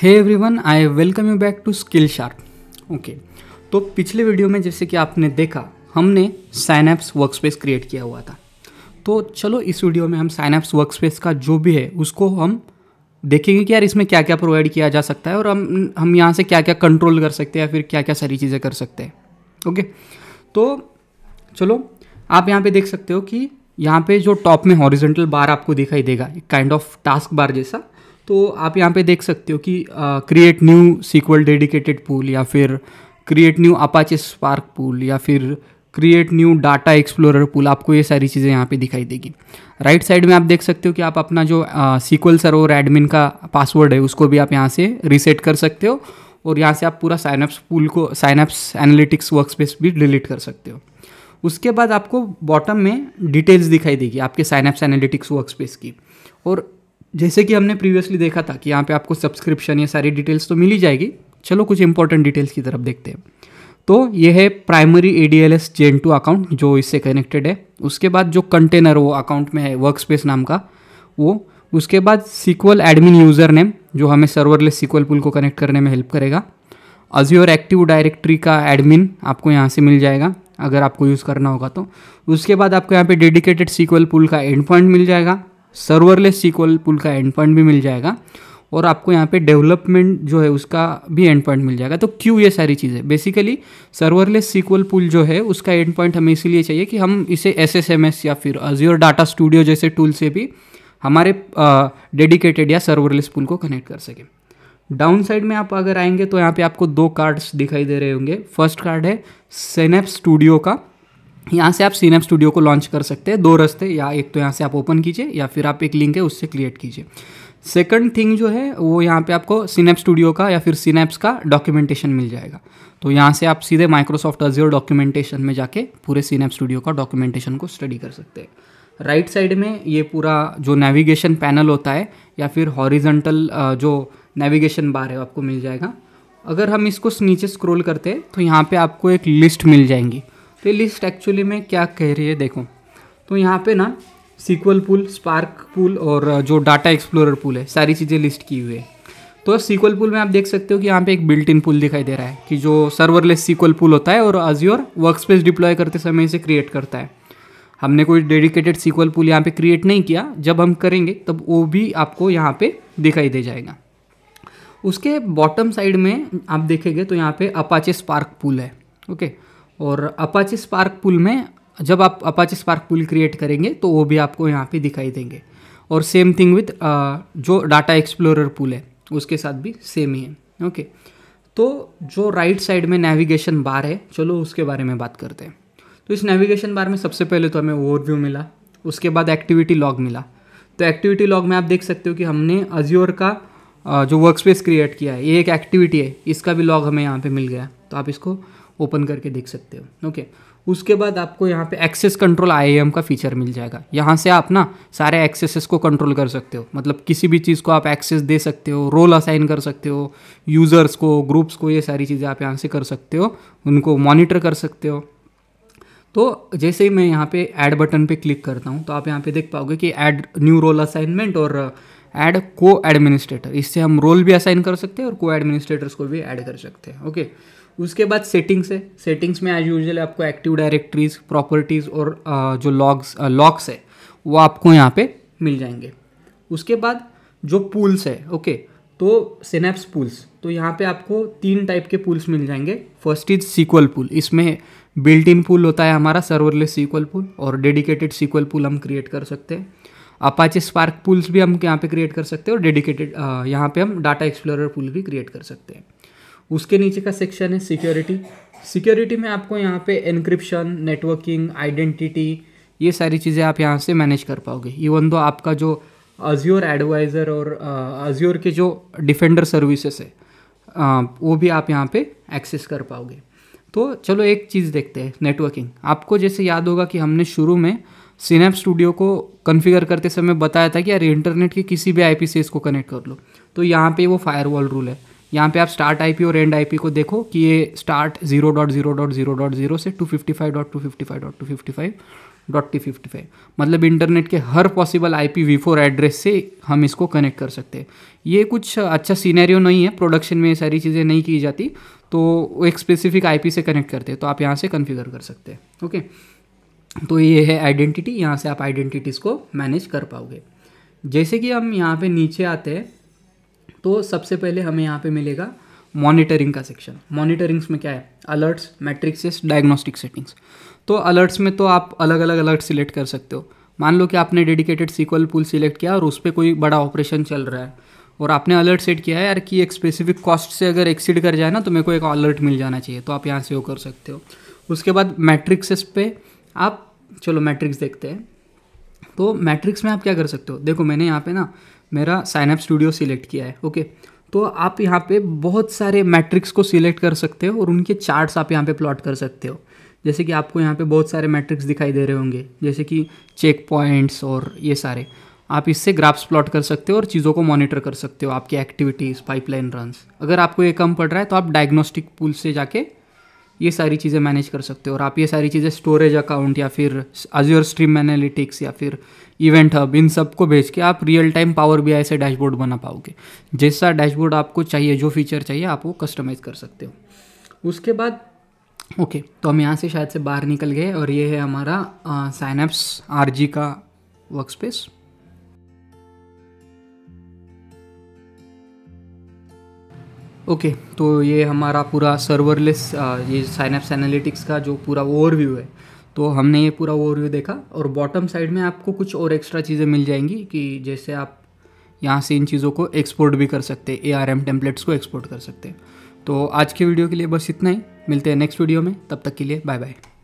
Hey everyone I welcome you back to Skill Sharp okay तो पिछले video में जैसे कि आपने देखा हमने साइनएप्स वर्कस्पेस क्रिएट किया हुआ था तो चलो इस वीडियो में हम साइनएप्स वर्कस्पेस का जो भी है उसको हम देखेंगे कि यार इसमें क्या क्या प्रोवाइड किया जा सकता है और हम हम यहाँ से क्या क्या कंट्रोल कर सकते हैं या फिर क्या क्या सारी चीज़ें कर सकते हैं ओके तो चलो आप यहाँ पे देख सकते हो कि यहाँ पे जो टॉप में हॉरिजेंटल बार आपको दिखाई देगा एक काइंड ऑफ टास्क बार जैसा तो आप यहाँ पे देख सकते हो कि create new SQL dedicated pool या फिर create new Apache Spark pool या फिर create new data explorer pool आपको ये सारी चीज़ें यहाँ पे दिखाई देगी राइट right साइड में आप देख सकते हो कि आप अपना जो सीक्वल सर्वर एडमिन का पासवर्ड है उसको भी आप यहाँ से रीसेट कर सकते हो और यहाँ से आप पूरा साइनअप्स पूल को साइनअप्स एनालिटिक्स वर्कस्पेस भी डिलीट कर सकते हो उसके बाद आपको बॉटम में डिटेल्स दिखाई देगी आपके साइनअप्स एनालिटिक्स वर्कस्पेस की और जैसे कि हमने प्रीवियसली देखा था कि यहाँ पे आपको सब्सक्रिप्शन ये सारी डिटेल्स तो मिल ही जाएगी चलो कुछ इंपॉर्टेंट डिटेल्स की तरफ देखते हैं तो ये है primary A D L S Gen two account जो इससे कनेक्टेड है उसके बाद जो कंटेनर वो अकाउंट में है वर्क स्पेस नाम का वो उसके बाद सीक्वल एडमिन यूज़र नेम जो हमें सर्वरलेस सीक्वल पुल को कनेक्ट करने में हेल्प करेगा अज्योर एक्टिव डायरेक्टरी का एडमिन आपको यहाँ से मिल जाएगा अगर आपको यूज़ करना होगा तो उसके बाद आपको यहाँ पे डेडिकेटेड सीक्वल पुल का एंड पॉइंट मिल जाएगा सर्वरलेस सीक्वल पुल का एंड पॉइंट भी मिल जाएगा और आपको यहाँ पे डेवलपमेंट जो है उसका भी एंड पॉइंट मिल जाएगा तो क्यों ये सारी चीज़ें बेसिकली सर्वरलेस सीक्वल पुल जो है उसका एंड पॉइंट हमें इसीलिए चाहिए कि हम इसे एस या फिर अजियोर डाटा स्टूडियो जैसे टूल से भी हमारे डेडिकेटेड या सर्वरलेस पुल को कनेक्ट कर सकें डाउन साइड में आप अगर आएंगे तो यहाँ पे आपको दो कार्ड्स दिखाई दे रहे होंगे फर्स्ट कार्ड है सेनेप स्टूडियो का यहाँ से आप सीनेप स्टूडियो को लॉन्च कर सकते हैं दो रस्ते या एक तो यहाँ से आप ओपन कीजिए या फिर आप एक लिंक है उससे क्रिएट कीजिए सेकंड थिंग जो है वो यहाँ पे आपको सीनेप स्टूडियो का या फिर सिनेप्स का डॉक्यूमेंटेशन मिल जाएगा तो यहाँ से आप सीधे माइक्रोसॉफ्ट अजियो डॉक्यूमेंटेशन में जाके पूरे सीनेप स्टूडियो का डॉक्यूमेंटेशन को स्टडी कर सकते हैं राइट right साइड में ये पूरा जो नेविगेशन पैनल होता है या फिर हॉरिजेंटल जो नेविगेशन बार है आपको मिल जाएगा अगर हम इसको नीचे स्क्रोल करते हैं तो यहाँ पर आपको एक लिस्ट मिल जाएंगी तो लिस्ट एक्चुअली में क्या कह रही है देखो तो यहाँ पे ना सीक्वल पूल स्पार्क पूल और जो डाटा एक्सप्लोरर पूल है सारी चीज़ें लिस्ट की हुई है तो सीक्वल पूल में आप देख सकते हो कि यहाँ पे एक बिल्ट इन पूल दिखाई दे रहा है कि जो सर्वरलेस सीक्वल पूल होता है और अजियोर वर्क स्पेस डिप्लॉय करते समय इसे क्रिएट करता है हमने कोई डेडिकेटेड सीक्वल पूल यहाँ पे क्रिएट नहीं किया जब हम करेंगे तब वो भी आपको यहाँ पे दिखाई दे जाएगा उसके बॉटम साइड में आप देखेंगे तो यहाँ पे अपाचे स्पार्क पूल है ओके okay? और अपाची स्पार्क पुल में जब आप अपाची स्पार्क पुल क्रिएट करेंगे तो वो भी आपको यहाँ पे दिखाई देंगे और सेम थिंग विथ जो डाटा एक्सप्लोरर पुल है उसके साथ भी सेम ही है ओके तो जो राइट साइड में नेविगेशन बार है चलो उसके बारे में बात करते हैं तो इस नेविगेशन बार में सबसे पहले तो हमें ओवरव्यू मिला उसके बाद एक्टिविटी लॉग मिला तो एक्टिविटी लॉग में आप देख सकते हो कि हमने अजियोर का uh, जो वर्क स्पेस क्रिएट किया है ये एक एक्टिविटी है इसका भी लॉग हमें यहाँ पे मिल गया तो आप इसको ओपन करके देख सकते हो ओके उसके बाद आपको यहाँ पे एक्सेस कंट्रोल आई का फीचर मिल जाएगा यहाँ से आप ना सारे एक्सेसेस को कंट्रोल कर सकते हो मतलब किसी भी चीज़ को आप एक्सेस दे सकते हो रोल असाइन कर सकते हो यूज़र्स को ग्रुप्स को ये सारी चीज़ें आप यहाँ से कर सकते हो उनको मॉनिटर कर सकते हो तो जैसे ही मैं यहाँ पे ऐड बटन पे क्लिक करता हूँ तो आप यहाँ पे देख पाओगे कि ऐड न्यू रोल असाइनमेंट और ऐड को एडमिनिस्ट्रेटर इससे हम रोल भी असाइन कर सकते हैं और को एडमिनिस्ट्रेटर्स को भी ऐड कर सकते हैं ओके okay? उसके बाद सेटिंग्स है सेटिंग्स में एज यूजल आपको एक्टिव डायरेक्टरीज प्रॉपर्टीज़ और जो लॉग्स लॉक्स है वो आपको यहाँ पे मिल जाएंगे उसके बाद जो पूल्स है ओके तो सिनेप्स पूल्स तो यहाँ पे आपको तीन टाइप के पूल्स मिल जाएंगे फर्स्ट इज सीक्वल पूल इसमें बिल्ट इन पूल होता है हमारा सर्वरलेस सीक्वल पूल और डेडिकेटेड सीक्वल पूल हम क्रिएट कर सकते हैं अपाचे स्पार्क पूल्स भी हम यहाँ पे क्रिएट कर सकते हैं और डेडिकेटेड यहाँ पे हम डाटा एक्सप्लोरर पूल भी क्रिएट कर सकते हैं उसके नीचे का सेक्शन है सिक्योरिटी सिक्योरिटी में आपको यहाँ पे इनक्रिप्शन नेटवर्किंग आइडेंटिटी ये सारी चीज़ें आप यहाँ से मैनेज कर पाओगे इवन दो आपका जो अज्योर एडवाइज़र और अज्योर के जो डिफेंडर सर्विसेस है वो भी आप यहाँ पे एक्सेस कर पाओगे तो चलो एक चीज़ देखते हैं नेटवर्किंग आपको जैसे याद होगा कि हमने शुरू में सिनेप स्टूडियो को कन्फिगर करते समय बताया था कि यार इंटरनेट के किसी भी आई को कनेक्ट कर लो तो यहाँ पे वो फायरवॉल रूल है यहाँ पे आप स्टार्ट आई और एंड आई को देखो कि ये start zero dot zero dot zero dot zero से two fifty five dot two fifty five dot two fifty five dot two fifty five मतलब इंटरनेट के हर possible I P V four address से हम इसको कनेक्ट कर सकते हैं ये कुछ अच्छा सीनेरियो नहीं है प्रोडक्शन में सारी चीज़ें नहीं की जाती तो एक स्पेसिफिक आई पी से कनेक्ट करते हैं तो आप यहाँ से कन्फिगर कर सकते हैं ओके तो ये है आइडेंटिटी यहाँ से आप आइडेंटिटीज़ को मैनेज कर पाओगे जैसे कि हम यहाँ पे नीचे आते हैं तो सबसे पहले हमें यहाँ पे मिलेगा मॉनिटरिंग का सेक्शन मॉनिटरिंग्स में क्या है अलर्ट्स मैट्रिक्सेस डायग्नोस्टिक सेटिंग्स तो अलर्ट्स में तो आप अलग अलग अलर्ट सिलेक्ट कर सकते हो मान लो कि आपने डेडिकेटेड सीक्वल पुल सिलेक्ट किया और उस पर कोई बड़ा ऑपरेशन चल रहा है और आपने अलर्ट सेट किया है यार कि एक स्पेसिफिक कॉस्ट से अगर एक्सीड कर जाए ना तो मेरे को एक अलर्ट मिल जाना चाहिए तो आप यहाँ से वो कर सकते हो उसके बाद मैट्रिक्स पे आप चलो मैट्रिक्स देखते हैं तो मैट्रिक्स में आप क्या कर सकते हो देखो मैंने यहाँ पे ना मेरा साइनअप स्टूडियो सिलेक्ट किया है ओके तो आप यहाँ पे बहुत सारे मैट्रिक्स को सिलेक्ट कर सकते हो और उनके चार्ट्स आप यहाँ पे प्लॉट कर सकते हो जैसे कि आपको यहाँ पे बहुत सारे मैट्रिक्स दिखाई दे रहे होंगे जैसे कि चेक पॉइंट्स और ये सारे आप इससे ग्राफ्स प्लॉट कर सकते हो और चीज़ों को मॉनिटर कर सकते हो आपकी एक्टिविटीज़ पाइपलाइन रन्स अगर आपको ये कम पड़ रहा है तो आप डायग्नोस्टिक पूल से जाके ये सारी चीज़ें मैनेज कर सकते हो और आप ये सारी चीज़ें स्टोरेज अकाउंट या फिर अज्योर स्ट्रीम एनालिटिक्स या फिर इवेंट हब इन सब को भेज के आप रियल टाइम पावर बी से डैशबोर्ड बना पाओगे जैसा डैशबोर्ड आपको चाहिए जो फीचर चाहिए आप वो कस्टमाइज़ कर सकते हो उसके बाद ओके okay, तो हम यहाँ से शायद से बाहर निकल गए और ये है हमारा साइनप्स आर का वर्क स्पेस ओके okay, तो ये हमारा पूरा सर्वरलेस ये साइनएप्स एनालिटिक्स का जो पूरा ओवरव्यू है तो हमने ये पूरा ओवरव्यू देखा और बॉटम साइड में आपको कुछ और एक्स्ट्रा चीज़ें मिल जाएंगी कि जैसे आप यहाँ से इन चीज़ों को एक्सपोर्ट भी कर सकते हैं ए आर एम टेम्पलेट्स को एक्सपोर्ट कर सकते हैं तो आज के वीडियो के लिए बस इतना ही मिलते हैं नेक्स्ट वीडियो में तब तक के लिए बाय बाय